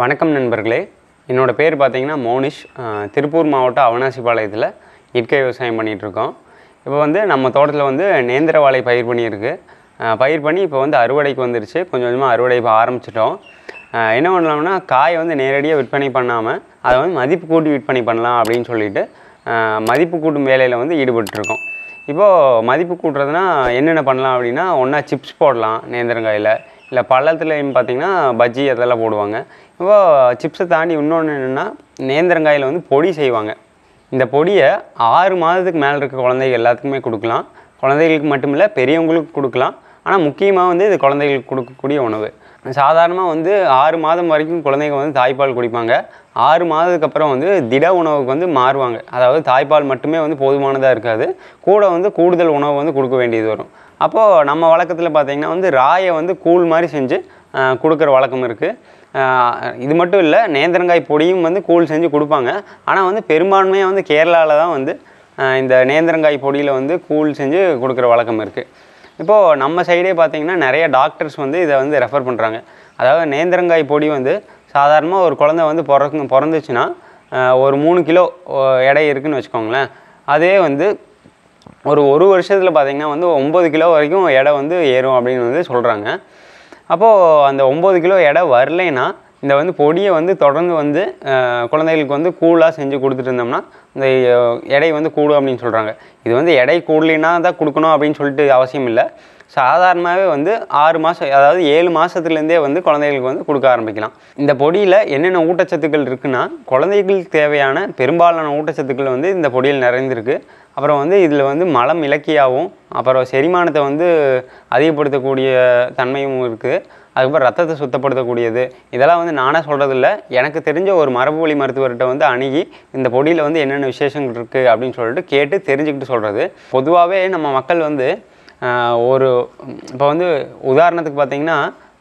வணக்கம் நண்பர்களே என்னோடய பேர் பார்த்தீங்கன்னா மோனிஷ் திருப்பூர் மாவட்டம் அவனாசிபாளையத்தில் இயற்கை விவசாயம் பண்ணிகிட்ருக்கோம் இப்போ வந்து நம்ம தோட்டத்தில் வந்து நேந்திர வாழை பயிர் பண்ணியிருக்கு பயிர் பண்ணி இப்போ வந்து அறுவடைக்கு வந்துருச்சு கொஞ்சம் கொஞ்சமாக அறுவடை இப்போ ஆரம்பிச்சிட்டோம் என்ன பண்ணலாம்னா காயை வந்து நேரடியாக விற்பனை பண்ணாமல் அதை வந்து மதிப்பு கூட்டி விற்பனை பண்ணலாம் அப்படின்னு சொல்லிட்டு மதிப்பு கூட்டும் வேலையில் வந்து ஈடுபட்டுருக்கோம் இப்போது மதிப்பு கூட்டுறதுனா என்னென்ன பண்ணலாம் அப்படின்னா ஒன்றா சிப்ஸ் போடலாம் நேந்திரங்காயில் இல்லை பள்ளத்துலேயும் பார்த்திங்கன்னா பஜ்ஜி அதெல்லாம் போடுவாங்க இப்போ சிப்ஸை தாண்டி இன்னொன்று என்னென்னா நேந்திரங்காயில் வந்து பொடி செய்வாங்க இந்த பொடியை ஆறு மாதத்துக்கு மேலே இருக்க குழந்தைகள் எல்லாத்துக்குமே கொடுக்கலாம் குழந்தைகளுக்கு மட்டுமில்லை பெரியவங்களுக்கு கொடுக்கலாம் ஆனால் முக்கியமாக வந்து இது குழந்தைகளுக்கு கொடுக்கக்கூடிய உணவு சாதாரணமாக வந்து ஆறு மாதம் வரைக்கும் குழந்தைங்க வந்து தாய்ப்பால் குடிப்பாங்க ஆறு மாதத்துக்கு அப்புறம் வந்து திட உணவுக்கு வந்து மாறுவாங்க அதாவது தாய்ப்பால் மட்டுமே வந்து போதுமானதாக இருக்காது கூட வந்து கூடுதல் உணவு வந்து கொடுக்க வேண்டியது வரும் அப்போது நம்ம வழக்கத்தில் பார்த்திங்கன்னா வந்து ராயை வந்து கூழ் மாதிரி செஞ்சு கொடுக்குற வழக்கம் இருக்குது இது மட்டும் இல்லை நேந்திரங்காய் பொடியும் வந்து கூழ் செஞ்சு கொடுப்பாங்க ஆனால் வந்து பெரும்பான்மையாக வந்து கேரளாவில் தான் வந்து இந்த நேந்திரங்காய் பொடியில் வந்து கூழ் செஞ்சு கொடுக்குற வழக்கம் இருக்குது இப்போது நம்ம சைடே பார்த்திங்கன்னா நிறைய டாக்டர்ஸ் வந்து இதை வந்து ரெஃபர் பண்ணுறாங்க அதாவது நேந்திரங்காய் பொடி வந்து சாதாரணமாக ஒரு குழந்த வந்து பிறக்கு பிறந்துச்சுன்னா ஒரு மூணு கிலோ எடை இருக்குதுன்னு வச்சுக்கோங்களேன் அதே வந்து ஒரு ஒரு வருஷத்தில் பார்த்திங்கன்னா வந்து ஒம்பது கிலோ வரைக்கும் எடை வந்து ஏறும் அப்படின்னு வந்து சொல்கிறாங்க அப்போது அந்த ஒம்பது கிலோ எடை வரலைன்னா இந்த வந்து பொடியை வந்து தொடர்ந்து வந்து குழந்தைகளுக்கு வந்து கூலாக செஞ்சு கொடுத்துட்டு இருந்தோம்னா இந்த எடை வந்து கூடும் அப்படின்னு சொல்கிறாங்க இது வந்து எடை கூடலினா தான் கொடுக்கணும் அப்படின்னு சொல்லிட்டு அவசியம் இல்லை சாதாரணமாகவே வந்து ஆறு மாதம் அதாவது ஏழு மாதத்துலேருந்தே வந்து குழந்தைகளுக்கு வந்து கொடுக்க ஆரம்பிக்கலாம் இந்த பொடியில் என்னென்ன ஊட்டச்சத்துக்கள் இருக்குன்னா குழந்தைகளுக்கு தேவையான பெரும்பாலான ஊட்டச்சத்துக்கள் வந்து இந்த பொடியில் நிறைந்திருக்கு அப்புறம் வந்து இதில் வந்து மலம் இலக்கியாகவும் அப்புறம் செரிமானத்தை வந்து அதிகப்படுத்தக்கூடிய தன்மையும் இருக்குது அதுக்கப்புறம் ரத்தத்தை சுத்தப்படுத்தக்கூடியது இதெல்லாம் வந்து நானே சொல்கிறதில்ல எனக்கு தெரிஞ்ச ஒரு மரபு வழி மருத்துவர்கிட்ட வந்து அணுகி இந்த பொடியில் வந்து என்னென்ன விசேஷங்கள் இருக்குது அப்படின்னு சொல்லிட்டு கேட்டு தெரிஞ்சுக்கிட்டு சொல்கிறது பொதுவாகவே நம்ம மக்கள் வந்து ஒரு இப்போ வந்து உதாரணத்துக்கு பார்த்திங்கன்னா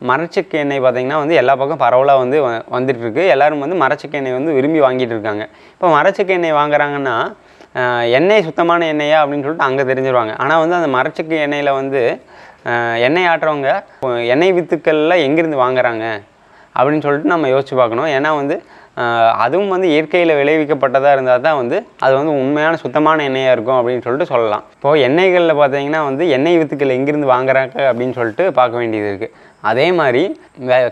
மரச்சக்கு எண்ணெய் பார்த்திங்கன்னா வந்து எல்லா பக்கம் பரவலாக வந்து வந்துட்டுருக்கு எல்லோரும் வந்து மரச்சக்கு எண்ணெய் வந்து விரும்பி வாங்கிட்டு இருக்காங்க இப்போ மரச்சக்கு எண்ணெய் வாங்குறாங்கன்னா எண்ணெய் சுத்தமான எண்ணெயா அப்படின்னு சொல்லிட்டு அங்கே தெரிஞ்சிருவாங்க ஆனால் வந்து அந்த மரச்சக்கு எண்ணெயில் வந்து எண்ணெய் ஆட்டுறவங்க எண்ணெய் வித்துக்களில் எங்கேருந்து வாங்குறாங்க அப்படின்னு சொல்லிட்டு நம்ம யோசிச்சு பார்க்கணும் ஏன்னா வந்து அதுவும் வந்து இயற்கையில் விளைவிக்கப்பட்டதாக இருந்தால் தான் வந்து அது வந்து உண்மையான சுத்தமான எண்ணெயாக இருக்கும் அப்படின்னு சொல்லிட்டு சொல்லலாம் இப்போது எண்ணெய்களில் பார்த்தீங்கன்னா வந்து எண்ணெய் வித்துக்கள் எங்கேருந்து வாங்குறாங்க அப்படின்னு சொல்லிட்டு பார்க்க வேண்டியது இருக்குது அதே மாதிரி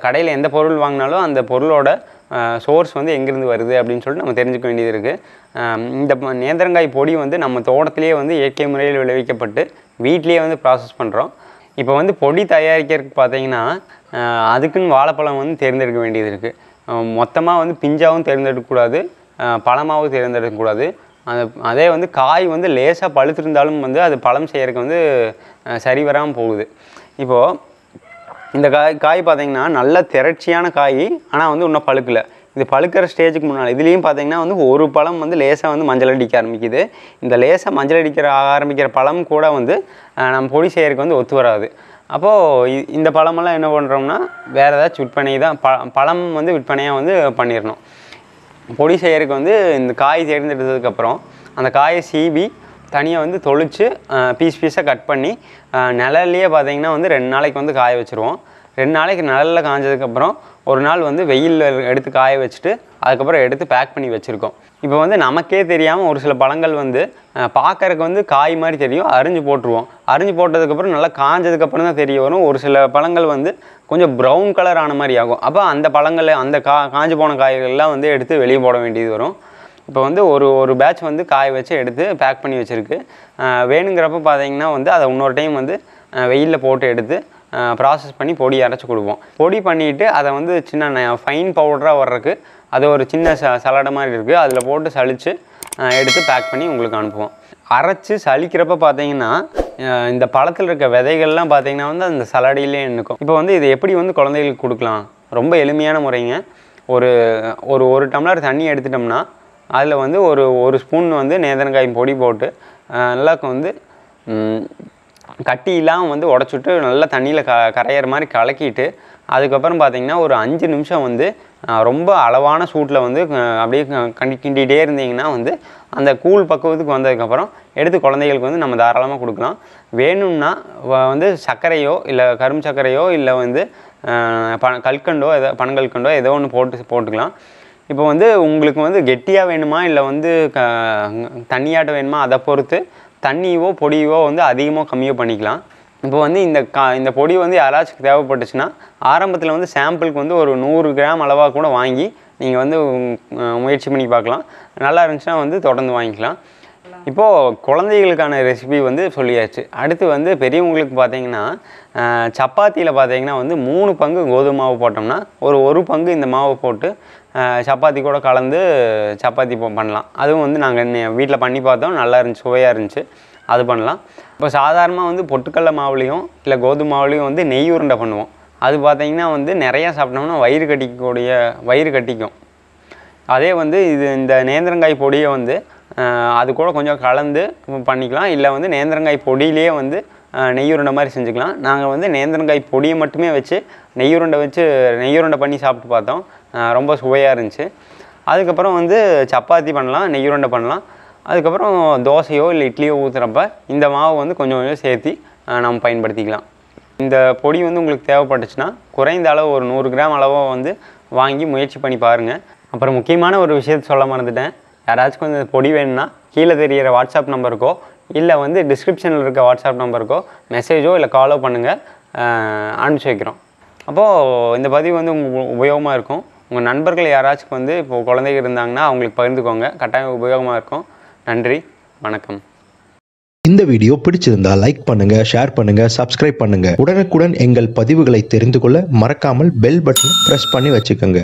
கடையில் எந்த பொருள் வாங்கினாலும் அந்த பொருளோட சோர்ஸ் வந்து எங்கேருந்து வருது அப்படின்னு சொல்லிட்டு நம்ம தெரிஞ்சுக்க வேண்டியது இருக்குது இந்த நேந்திரங்காய் பொடி வந்து நம்ம தோட்டத்திலேயே வந்து இயற்கை முறையில் விளைவிக்கப்பட்டு வீட்டிலேயே வந்து ப்ராசஸ் பண்ணுறோம் இப்போ வந்து பொடி தயாரிக்கிறதுக்கு பார்த்தீங்கன்னா அதுக்குன்னு வாழைப்பழம் வந்து தேர்ந்தெடுக்க வேண்டியது இருக்குது மொத்தமாக வந்து பிஞ்சாவும் தேர்ந்தெடுக்கக்கூடாது பழமாகவும் தேர்ந்தெடுக்கக்கூடாது அந்த அதே வந்து காய் வந்து லேசாக பழுத்திருந்தாலும் வந்து அது பழம் செய்கிறதுக்கு வந்து சரி வராமல் போகுது இப்போது இந்த காய் காய் பார்த்தீங்கன்னா நல்ல திரட்சியான காய் ஆனால் வந்து இன்னும் பழுக்கலை இது பழுக்கிற ஸ்டேஜுக்கு முன்னால் இதுலேயும் பார்த்திங்கன்னா வந்து ஒரு பழம் வந்து லேசாக வந்து மஞ்சள் அடிக்க ஆரம்பிக்குது இந்த லேசாக மஞ்சள் அடிக்கிற ஆரம்பிக்கிற பழம் கூட வந்து நம்ம பொடி செய்கிறதுக்கு வந்து ஒத்து வராது அப்போது இந்த பழமெல்லாம் என்ன பண்ணுறோம்னா வேறு ஏதாச்சும் விற்பனை தான் ப பழம் வந்து விற்பனையாக வந்து பண்ணிடணும் பொடி செய்கிறதுக்கு வந்து இந்த காய் தேர்ந்தெடுத்ததுக்கப்புறம் அந்த காயை சீவி தனியாக வந்து தொளித்து பீஸ் பீஸாக கட் பண்ணி நிழல்லையே பார்த்தீங்கன்னா வந்து ரெண்டு நாளைக்கு வந்து காய வச்சுருவோம் ரெண்டு நாளைக்கு நிழலில் காஞ்சதுக்கப்புறம் ஒரு நாள் வந்து வெயிலில் எடுத்து காய வச்சுட்டு அதுக்கப்புறம் எடுத்து பேக் பண்ணி வச்சுருக்கோம் இப்போ வந்து நமக்கே தெரியாமல் ஒரு சில பழங்கள் வந்து பார்க்குறக்கு வந்து காய் மாதிரி தெரியும் அரிஞ்சு போட்டுருவோம் அரிஞ்சு போட்டதுக்கப்புறம் நல்லா காஞ்சதுக்கப்புறம் தான் தெரிய வரும் ஒரு சில பழங்கள் வந்து கொஞ்சம் ப்ரௌன் கலர் ஆன மாதிரி ஆகும் அப்போ அந்த பழங்கள் அந்த கா காஞ்சு போன காய்கள்லாம் வந்து எடுத்து வெளியே போட வேண்டியது வரும் இப்போ வந்து ஒரு ஒரு பேட்ச் வந்து காய வச்சு எடுத்து பேக் பண்ணி வச்சுருக்கு வேணுங்கிறப்ப பார்த்தீங்கன்னா வந்து அதை இன்னொரு டைம் வந்து வெயிலில் போட்டு எடுத்து ப்ராசஸ் பண்ணி பொடி அரைச்சி கொடுப்போம் பொடி பண்ணிவிட்டு அதை வந்து சின்ன ஃபைன் பவுடராக வர்றதுக்கு அது ஒரு சின்ன ச சலடை மாதிரி இருக்குது அதில் போட்டு சளிச்சு எடுத்து பேக் பண்ணி உங்களுக்கு அனுப்புவோம் அரைச்சி சளிக்கிறப்ப பார்த்தீங்கன்னா இந்த பழத்தில் இருக்க விதைகள்லாம் பார்த்தீங்கன்னா வந்து அந்த சலடையிலே நிற்கும் இப்போ வந்து இது எப்படி வந்து குழந்தைகளுக்கு கொடுக்கலாம் ரொம்ப எளிமையான முறைங்க ஒரு ஒரு ஒரு டம்ளர் தண்ணி எடுத்துட்டோம்னா அதில் வந்து ஒரு ஒரு ஸ்பூன் வந்து நேதனங்காய் பொடி போட்டு நல்லா வந்து இல்லாமல் வந்து உடச்சுட்டு நல்லா தண்ணியில் க கரையிற மாதிரி கலக்கிட்டு அதுக்கப்புறம் பார்த்திங்கன்னா ஒரு அஞ்சு நிமிஷம் வந்து ரொம்ப அளவான சூட்டில் வந்து அப்படியே கண்டி கிண்டிகிட்டே இருந்தீங்கன்னா வந்து அந்த கூழ் பக்குவத்துக்கு வந்ததுக்கப்புறம் எடுத்து குழந்தைகளுக்கு வந்து நம்ம தாராளமாக கொடுக்கலாம் வேணும்னா வந்து சர்க்கரையோ இல்லை கரும்பு சர்க்கரையோ இல்லை வந்து ப கல்கண்டோ எதோ பனங்கல்கண்டோ ஏதோ ஒன்று போட்டு போட்டுக்கலாம் இப்போ வந்து உங்களுக்கு வந்து கெட்டியாக வேணுமா இல்லை வந்து க தண்ணியாட்ட வேணுமா அதை பொறுத்து தண்ணியவோ பொடியவோ வந்து அதிகமாக கம்மியோ பண்ணிக்கலாம் இப்போ வந்து இந்த கா இந்த பொடி வந்து யாராச்சும் தேவைப்பட்டுச்சுன்னா ஆரம்பத்தில் வந்து சாம்பிளுக்கு வந்து ஒரு நூறு கிராம் அளவாக கூட வாங்கி நீங்கள் வந்து முயற்சி பண்ணி பார்க்கலாம் நல்லா இருந்துச்சுன்னா வந்து தொடர்ந்து வாங்கிக்கலாம் இப்போது குழந்தைகளுக்கான ரெசிபி வந்து சொல்லியாச்சு அடுத்து வந்து பெரியவங்களுக்கு பார்த்தீங்கன்னா சப்பாத்தியில் பார்த்தீங்கன்னா வந்து மூணு பங்கு கோதுமை மாவு போட்டோம்னா ஒரு ஒரு பங்கு இந்த மாவு போட்டு சப்பாத்தி கூட கலந்து சப்பாத்தி பண்ணலாம் அதுவும் வந்து நாங்கள் வீட்டில் பண்ணி பார்த்தோம் நல்லா இருந்துச்சு சுவையாக இருந்துச்சு அது பண்ணலாம் இப்போ சாதாரணமாக வந்து பொட்டுக்கடல மாவுலேயும் இல்லை கோதுமை மாவுலேயும் வந்து நெய் உருண்டை பண்ணுவோம் அது பார்த்திங்கன்னா வந்து நிறையா சாப்பிட்டோம்னா வயிறு கட்டிக்கக்கூடிய வயிறு கட்டிக்கும் அதே வந்து இது இந்த நேந்திரங்காய் பொடியை வந்து அது கூட கொஞ்சம் கலந்து பண்ணிக்கலாம் இல்லை வந்து நேந்திரங்காய் பொடியிலே வந்து நெய்யுருண்டை மாதிரி செஞ்சுக்கலாம் நாங்கள் வந்து நேந்திரங்காய் பொடியை மட்டுமே வச்சு நெய்யுருண்டை வச்சு நெய்யுருண்டை பண்ணி சாப்பிட்டு பார்த்தோம் ரொம்ப சுவையாக இருந்துச்சு அதுக்கப்புறம் வந்து சப்பாத்தி பண்ணலாம் நெய்யுருண்டை பண்ணலாம் அதுக்கப்புறம் தோசையோ இல்லை இட்லியோ ஊற்றுறப்ப இந்த மாவு வந்து கொஞ்சம் கொஞ்சம் சேர்த்து நம்ம பயன்படுத்திக்கலாம் இந்த பொடி வந்து உங்களுக்கு தேவைப்பட்டுச்சுன்னா குறைந்த அளவு ஒரு நூறு கிராம் அளவோ வந்து வாங்கி முயற்சி பண்ணி பாருங்கள் அப்புறம் முக்கியமான ஒரு விஷயத்த சொல்ல மறந்துட்டேன் யாராச்சும் கொஞ்சம் பொடி வேணும்னா கீழே தெரிகிற வாட்ஸ்அப் நம்பருக்கோ இல்லை வந்து டிஸ்கிரிப்ஷனில் இருக்க வாட்ஸ்அப் நம்பருக்கோ மெசேஜோ இல்லை காலோ பண்ணுங்கள் அனுப்பிச்சி வைக்கிறோம் அப்போது இந்த பதிவு வந்து உங்களுக்கு உபயோகமாக இருக்கும் உங்கள் நண்பர்கள் யாராச்சும் வந்து இப்போது குழந்தைங்க இருந்தாங்கன்னா அவங்களுக்கு பகிர்ந்துக்கோங்க கட்டாயம் உபயோகமாக இருக்கும் நன்றி வணக்கம் இந்த வீடியோ பிடிச்சிருந்தா லைக் பண்ணுங்க ஷேர் பண்ணுங்க சப்ஸ்கிரைப் பண்ணுங்க உடனுக்குடன் எங்கள் பதிவுகளை தெரிந்து கொள்ள மறக்காமல் பெல் பட்டன் பிரஸ் பண்ணி வச்சுக்கோங்க